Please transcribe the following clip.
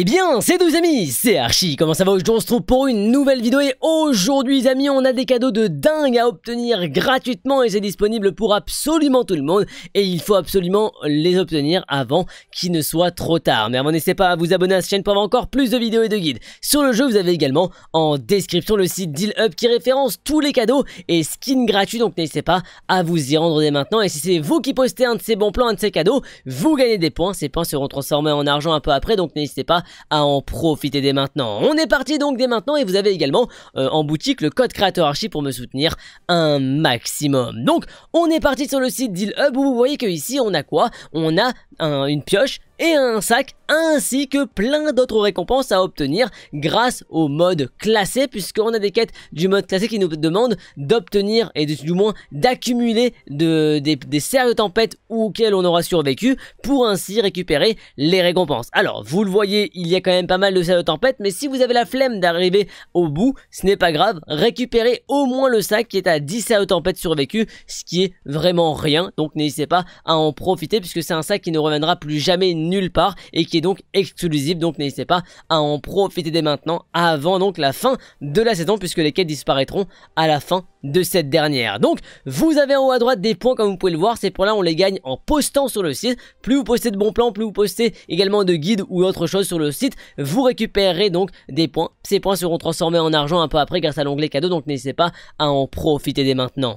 Eh bien, c'est nous, amis, c'est Archie, comment ça va aujourd'hui On se retrouve pour une nouvelle vidéo et aujourd'hui les amis, on a des cadeaux de dingue à obtenir gratuitement et c'est disponible pour absolument tout le monde et il faut absolument les obtenir avant qu'il ne soit trop tard. Mais avant, n'hésitez pas à vous abonner à cette chaîne pour avoir encore plus de vidéos et de guides. Sur le jeu, vous avez également en description le site Deal Up qui référence tous les cadeaux et skins gratuits, donc n'hésitez pas à vous y rendre dès maintenant et si c'est vous qui postez un de ces bons plans, un de ces cadeaux, vous gagnez des points, ces points seront transformés en argent un peu après, donc n'hésitez pas à en profiter dès maintenant. On est parti donc dès maintenant et vous avez également euh, en boutique le code créateur Archie pour me soutenir un maximum. Donc on est parti sur le site Deal Hub où vous voyez que ici on a quoi On a une pioche et un sac, ainsi que plein d'autres récompenses à obtenir grâce au mode classé, puisqu'on a des quêtes du mode classé qui nous demandent d'obtenir, et du moins d'accumuler des, séries serres de tempête auxquelles on aura survécu, pour ainsi récupérer les récompenses. Alors, vous le voyez, il y a quand même pas mal de serres de tempête, mais si vous avez la flemme d'arriver au bout, ce n'est pas grave, récupérez au moins le sac qui est à 10 serres de tempête survécu, ce qui est vraiment rien, donc n'hésitez pas à en profiter, puisque c'est un sac qui ne reviendra plus jamais nulle part et qui est donc exclusif. Donc n'hésitez pas à en profiter dès maintenant avant donc la fin de la saison puisque les quêtes disparaîtront à la fin de cette dernière. Donc vous avez en haut à droite des points comme vous pouvez le voir, ces points-là on les gagne en postant sur le site. Plus vous postez de bons plans, plus vous postez également de guides ou autre chose sur le site, vous récupérez donc des points. Ces points seront transformés en argent un peu après grâce à l'onglet cadeau, donc n'hésitez pas à en profiter dès maintenant.